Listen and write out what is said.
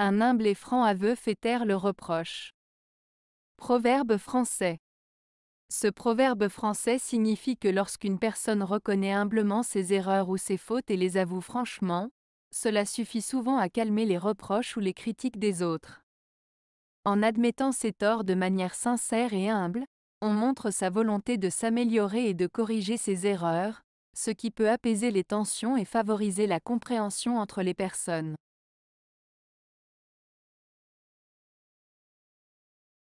Un humble et franc aveu fait taire le reproche. Proverbe français. Ce proverbe français signifie que lorsqu'une personne reconnaît humblement ses erreurs ou ses fautes et les avoue franchement, cela suffit souvent à calmer les reproches ou les critiques des autres. En admettant ses torts de manière sincère et humble, on montre sa volonté de s'améliorer et de corriger ses erreurs, ce qui peut apaiser les tensions et favoriser la compréhension entre les personnes.